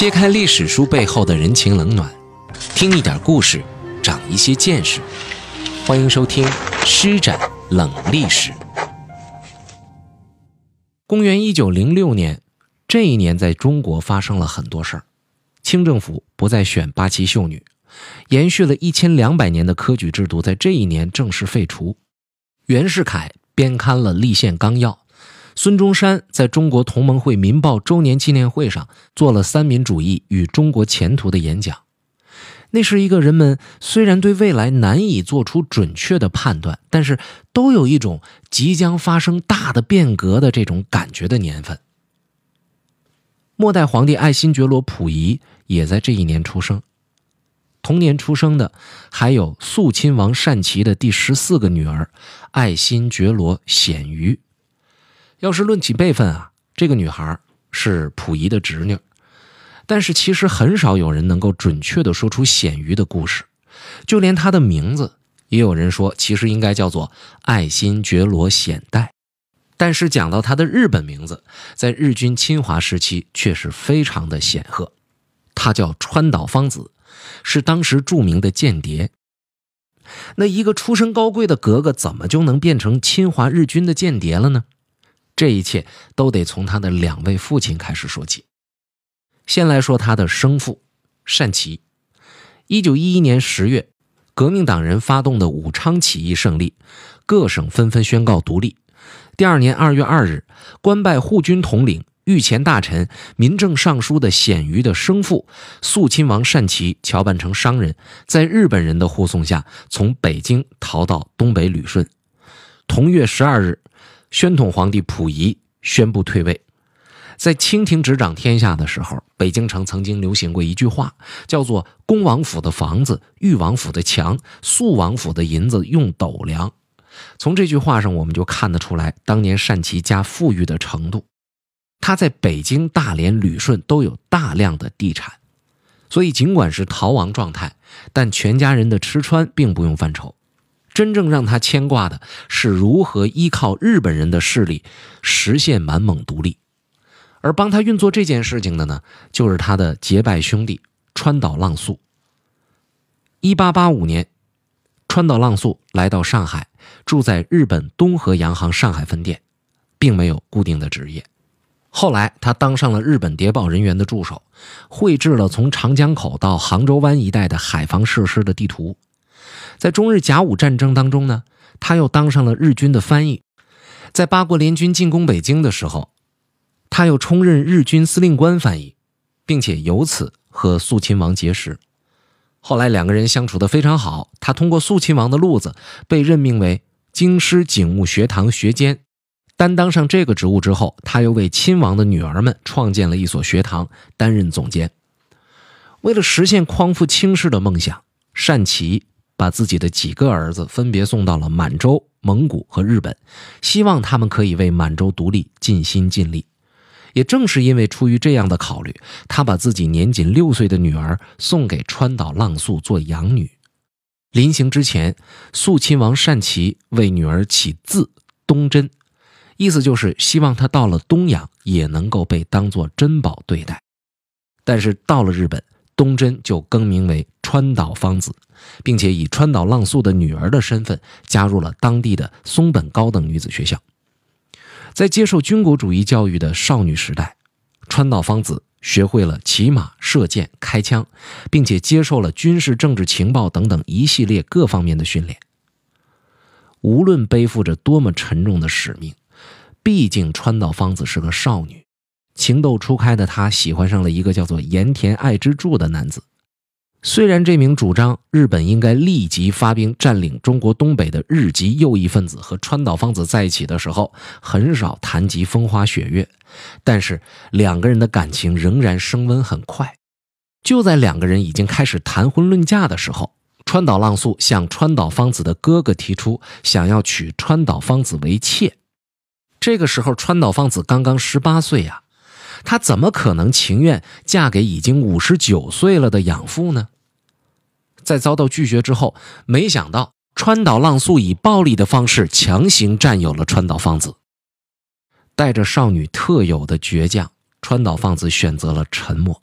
揭开历史书背后的人情冷暖，听一点故事，长一些见识。欢迎收听《施展冷历史》。公元一九零六年，这一年在中国发生了很多事儿：清政府不再选八旗秀女，延续了一千两百年的科举制度在这一年正式废除，袁世凯编刊了《立宪纲要》。孙中山在中国同盟会《民报》周年纪念会上做了“三民主义与中国前途”的演讲。那是一个人们虽然对未来难以做出准确的判断，但是都有一种即将发生大的变革的这种感觉的年份。末代皇帝爱新觉罗溥仪也在这一年出生。同年出生的还有肃亲王善耆的第十四个女儿爱新觉罗显瑜。要是论起辈分啊，这个女孩是溥仪的侄女，但是其实很少有人能够准确地说出显鱼的故事，就连她的名字，也有人说其实应该叫做爱新觉罗显黛。但是讲到她的日本名字，在日军侵华时期却是非常的显赫，她叫川岛芳子，是当时著名的间谍。那一个出身高贵的格格，怎么就能变成侵华日军的间谍了呢？这一切都得从他的两位父亲开始说起。先来说他的生父单祺。一九一一年十月，革命党人发动的武昌起义胜利，各省纷纷宣告独立。第二年二月二日，官拜护军统领、御前大臣、民政尚书的显瑜的生父肃亲王单祺，乔扮成商人，在日本人的护送下，从北京逃到东北旅顺。同月十二日。宣统皇帝溥仪宣布退位，在清廷执掌天下的时候，北京城曾经流行过一句话，叫做“恭王府的房子，裕王府的墙，肃王府的银子用斗量”。从这句话上，我们就看得出来当年善其家富裕的程度。他在北京、大连、旅顺都有大量的地产，所以尽管是逃亡状态，但全家人的吃穿并不用犯愁。真正让他牵挂的是如何依靠日本人的势力实现满蒙独立，而帮他运作这件事情的呢，就是他的结拜兄弟川岛浪速。一八八五年，川岛浪速来到上海，住在日本东和洋行上海分店，并没有固定的职业。后来，他当上了日本谍报人员的助手，绘制了从长江口到杭州湾一带的海防设施的地图。在中日甲午战争当中呢，他又当上了日军的翻译。在八国联军进攻北京的时候，他又充任日军司令官翻译，并且由此和肃亲王结识。后来两个人相处的非常好，他通过肃亲王的路子被任命为京师警务学堂学监。担当上这个职务之后，他又为亲王的女儿们创建了一所学堂，担任总监。为了实现匡复清室的梦想，善奇。把自己的几个儿子分别送到了满洲、蒙古和日本，希望他们可以为满洲独立尽心尽力。也正是因为出于这样的考虑，他把自己年仅六岁的女儿送给川岛浪速做养女。临行之前，肃亲王善耆为女儿起字东真，意思就是希望她到了东洋也能够被当作珍宝对待。但是到了日本，东真就更名为。川岛芳子，并且以川岛浪速的女儿的身份加入了当地的松本高等女子学校。在接受军国主义教育的少女时代，川岛芳子学会了骑马、射箭、开枪，并且接受了军事、政治、情报等等一系列各方面的训练。无论背负着多么沉重的使命，毕竟川岛芳子是个少女，情窦初开的她喜欢上了一个叫做盐田爱之助的男子。虽然这名主张日本应该立即发兵占领中国东北的日籍右翼分子和川岛芳子在一起的时候很少谈及风花雪月，但是两个人的感情仍然升温很快。就在两个人已经开始谈婚论嫁的时候，川岛浪速向川岛芳子的哥哥提出想要娶川岛芳子为妾。这个时候，川岛芳子刚刚十八岁呀。她怎么可能情愿嫁给已经五十九岁了的养父呢？在遭到拒绝之后，没想到川岛浪速以暴力的方式强行占有了川岛芳子。带着少女特有的倔强，川岛芳子选择了沉默。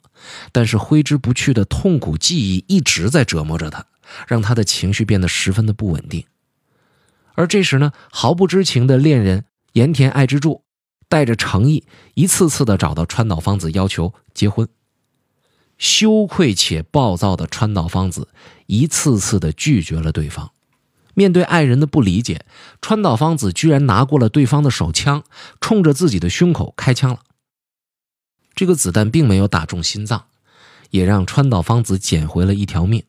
但是挥之不去的痛苦记忆一直在折磨着她，让她的情绪变得十分的不稳定。而这时呢，毫不知情的恋人盐田爱之助。带着诚意，一次次的找到川岛芳子要求结婚。羞愧且暴躁的川岛芳子，一次次的拒绝了对方。面对爱人的不理解，川岛芳子居然拿过了对方的手枪，冲着自己的胸口开枪了。这个子弹并没有打中心脏，也让川岛芳子捡回了一条命。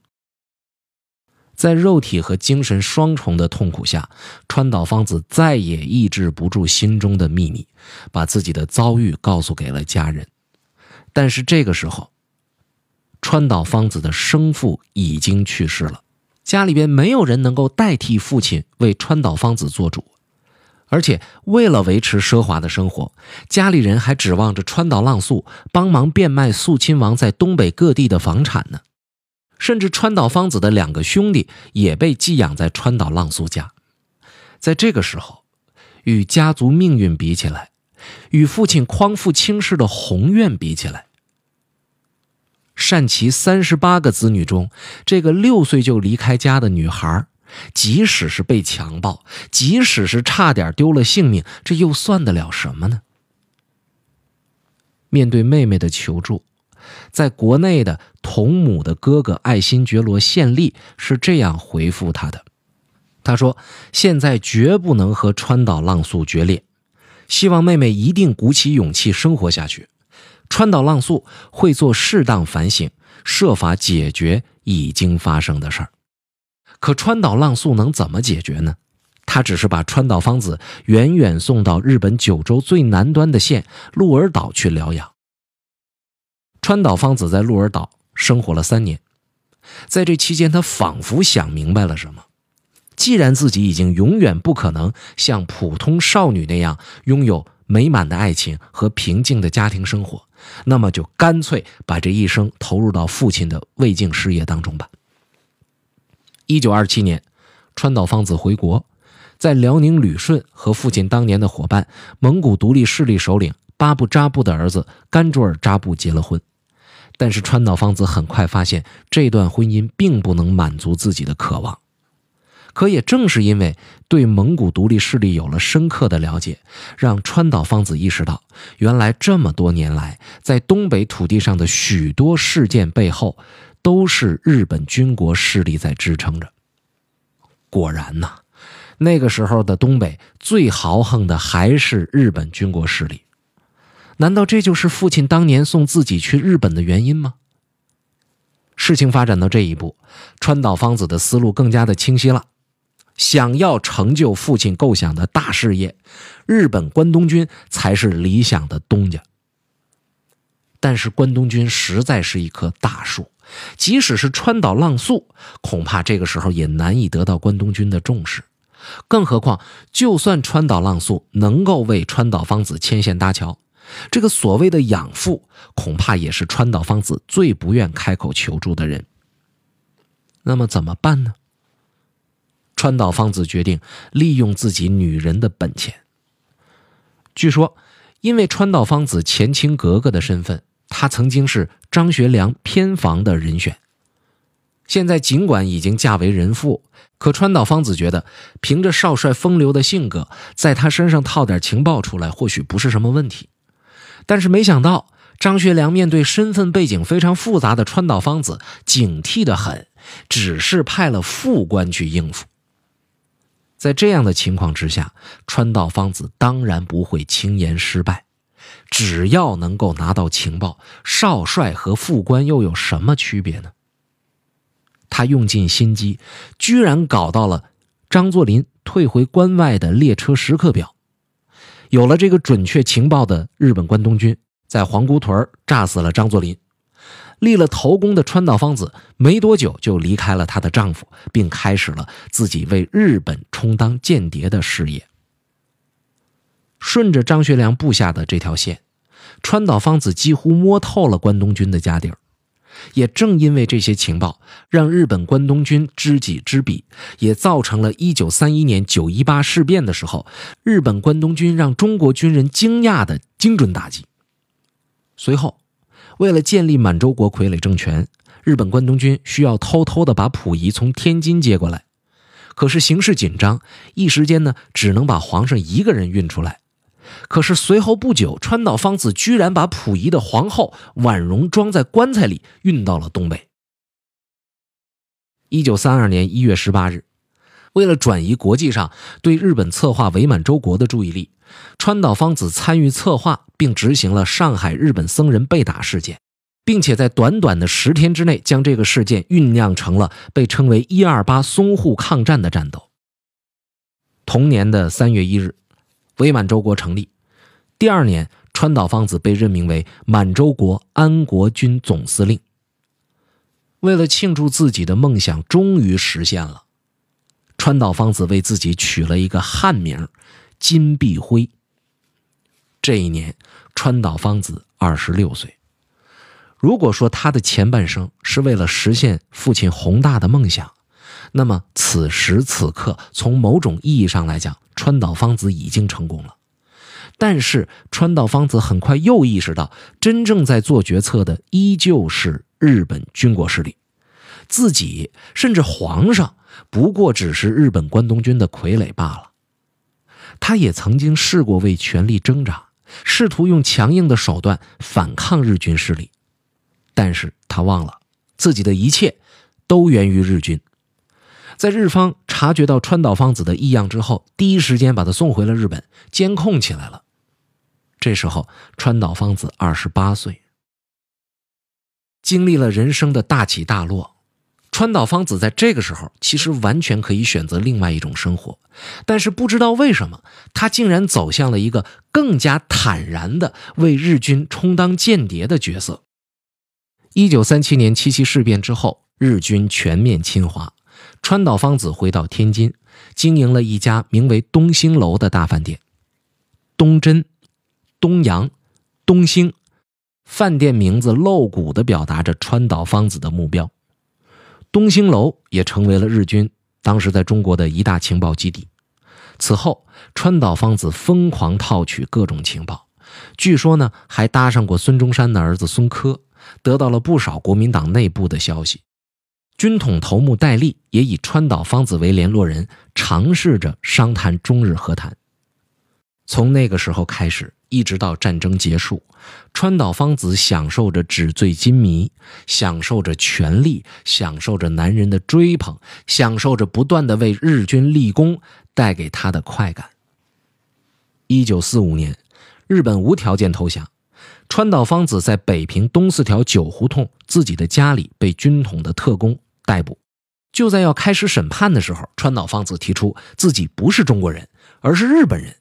在肉体和精神双重的痛苦下，川岛芳子再也抑制不住心中的秘密，把自己的遭遇告诉给了家人。但是这个时候，川岛芳子的生父已经去世了，家里边没有人能够代替父亲为川岛芳子做主。而且为了维持奢华的生活，家里人还指望着川岛浪速帮忙变卖素亲王在东北各地的房产呢。甚至川岛芳子的两个兄弟也被寄养在川岛浪速家。在这个时候，与家族命运比起来，与父亲匡复清世的宏愿比起来，善其三十八个子女中，这个六岁就离开家的女孩，即使是被强暴，即使是差点丢了性命，这又算得了什么呢？面对妹妹的求助。在国内的同母的哥哥爱新觉罗献力是这样回复他的：“他说，现在绝不能和川岛浪速决裂，希望妹妹一定鼓起勇气生活下去。川岛浪速会做适当反省，设法解决已经发生的事儿。可川岛浪速能怎么解决呢？他只是把川岛芳子远远送到日本九州最南端的县鹿儿岛去疗养。”川岛芳子在鹿儿岛生活了三年，在这期间，她仿佛想明白了什么。既然自己已经永远不可能像普通少女那样拥有美满的爱情和平静的家庭生活，那么就干脆把这一生投入到父亲的未竟事业当中吧。一九二七年，川岛芳子回国，在辽宁旅顺和父亲当年的伙伴、蒙古独立势力首领巴布扎布的儿子甘卓尔扎布结了婚。但是川岛芳子很快发现，这段婚姻并不能满足自己的渴望。可也正是因为对蒙古独立势力有了深刻的了解，让川岛芳子意识到，原来这么多年来，在东北土地上的许多事件背后，都是日本军国势力在支撑着。果然呐，那个时候的东北最豪横的还是日本军国势力。难道这就是父亲当年送自己去日本的原因吗？事情发展到这一步，川岛芳子的思路更加的清晰了。想要成就父亲构想的大事业，日本关东军才是理想的东家。但是关东军实在是一棵大树，即使是川岛浪速，恐怕这个时候也难以得到关东军的重视。更何况，就算川岛浪速能够为川岛芳子牵线搭桥，这个所谓的养父，恐怕也是川岛芳子最不愿开口求助的人。那么怎么办呢？川岛芳子决定利用自己女人的本钱。据说，因为川岛芳子前清格格的身份，她曾经是张学良偏房的人选。现在尽管已经嫁为人妇，可川岛芳子觉得，凭着少帅风流的性格，在他身上套点情报出来，或许不是什么问题。但是没想到，张学良面对身份背景非常复杂的川岛芳子，警惕的很，只是派了副官去应付。在这样的情况之下，川岛芳子当然不会轻言失败。只要能够拿到情报，少帅和副官又有什么区别呢？他用尽心机，居然搞到了张作霖退回关外的列车时刻表。有了这个准确情报的日本关东军，在皇姑屯炸死了张作霖，立了头功的川岛芳子没多久就离开了她的丈夫，并开始了自己为日本充当间谍的事业。顺着张学良布下的这条线，川岛芳子几乎摸透了关东军的家底儿。也正因为这些情报，让日本关东军知己知彼，也造成了1931年九一八事变的时候，日本关东军让中国军人惊讶的精准打击。随后，为了建立满洲国傀儡政权，日本关东军需要偷偷的把溥仪从天津接过来，可是形势紧张，一时间呢，只能把皇上一个人运出来。可是随后不久，川岛芳子居然把溥仪的皇后婉容装在棺材里运到了东北。一九三二年一月十八日，为了转移国际上对日本策划伪满洲国的注意力，川岛芳子参与策划并执行了上海日本僧人被打事件，并且在短短的十天之内将这个事件酝酿成了被称为“一二八淞沪抗战”的战斗。同年的三月一日。伪满洲国成立第二年，川岛芳子被任命为满洲国安国军总司令。为了庆祝自己的梦想终于实现了，川岛芳子为自己取了一个汉名——金碧辉。这一年，川岛芳子二十六岁。如果说他的前半生是为了实现父亲宏大的梦想，那么此时此刻，从某种意义上来讲，川岛芳子已经成功了，但是川岛芳子很快又意识到，真正在做决策的依旧是日本军国势力，自己甚至皇上不过只是日本关东军的傀儡罢了。他也曾经试过为权力挣扎，试图用强硬的手段反抗日军势力，但是他忘了，自己的一切都源于日军。在日方察觉到川岛芳子的异样之后，第一时间把她送回了日本，监控起来了。这时候，川岛芳子二十八岁，经历了人生的大起大落。川岛芳子在这个时候其实完全可以选择另外一种生活，但是不知道为什么，她竟然走向了一个更加坦然的为日军充当间谍的角色。一九三七年七七事变之后，日军全面侵华。川岛芳子回到天津，经营了一家名为“东兴楼”的大饭店。东真、东洋、东兴，饭店名字露骨地表达着川岛芳子的目标。东兴楼也成为了日军当时在中国的一大情报基地。此后，川岛芳子疯狂套取各种情报，据说呢还搭上过孙中山的儿子孙科，得到了不少国民党内部的消息。军统头目戴笠也以川岛芳子为联络人，尝试着商谈中日和谈。从那个时候开始，一直到战争结束，川岛芳子享受着纸醉金迷，享受着权力，享受着男人的追捧，享受着不断的为日军立功带给他的快感。一九四五年，日本无条件投降，川岛芳子在北平东四条九胡同自己的家里被军统的特工。逮捕。就在要开始审判的时候，川岛芳子提出自己不是中国人，而是日本人。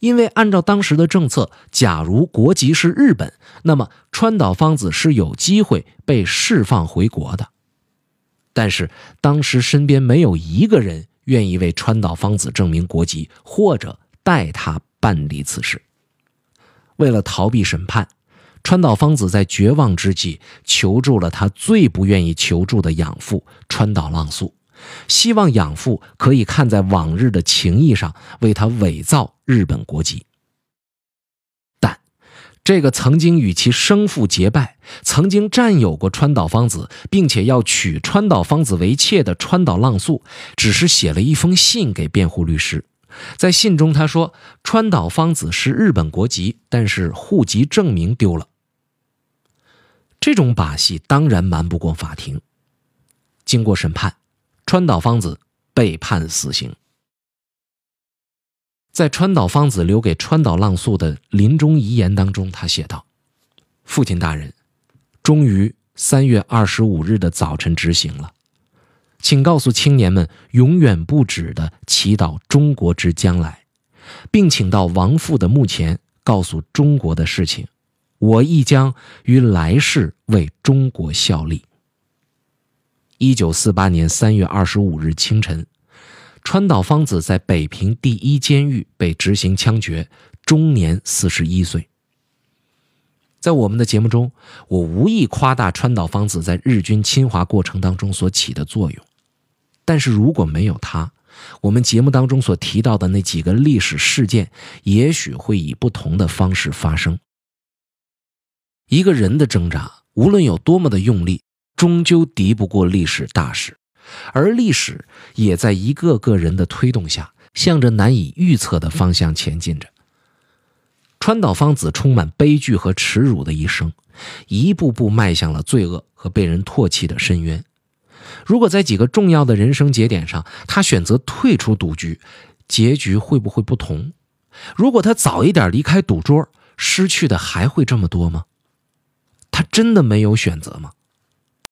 因为按照当时的政策，假如国籍是日本，那么川岛芳子是有机会被释放回国的。但是当时身边没有一个人愿意为川岛芳子证明国籍或者代他办理此事。为了逃避审判。川岛芳子在绝望之际求助了她最不愿意求助的养父川岛浪速，希望养父可以看在往日的情谊上为她伪造日本国籍。但，这个曾经与其生父结拜、曾经占有过川岛芳子，并且要娶川岛芳子为妾的川岛浪速，只是写了一封信给辩护律师。在信中，他说：“川岛芳子是日本国籍，但是户籍证明丢了。”这种把戏当然瞒不过法庭。经过审判，川岛芳子被判死刑。在川岛芳子留给川岛浪速的临终遗言当中，他写道：“父亲大人，终于三月二十五日的早晨执行了。”请告诉青年们，永远不止的祈祷中国之将来，并请到亡父的墓前，告诉中国的事情，我亦将于来世为中国效力。一九四八年三月二十五日清晨，川岛芳子在北平第一监狱被执行枪决，终年四十一岁。在我们的节目中，我无意夸大川岛芳子在日军侵华过程当中所起的作用。但是如果没有他，我们节目当中所提到的那几个历史事件，也许会以不同的方式发生。一个人的挣扎，无论有多么的用力，终究敌不过历史大势，而历史也在一个个人的推动下，向着难以预测的方向前进着。川岛芳子充满悲剧和耻辱的一生，一步步迈向了罪恶和被人唾弃的深渊。如果在几个重要的人生节点上，他选择退出赌局，结局会不会不同？如果他早一点离开赌桌，失去的还会这么多吗？他真的没有选择吗？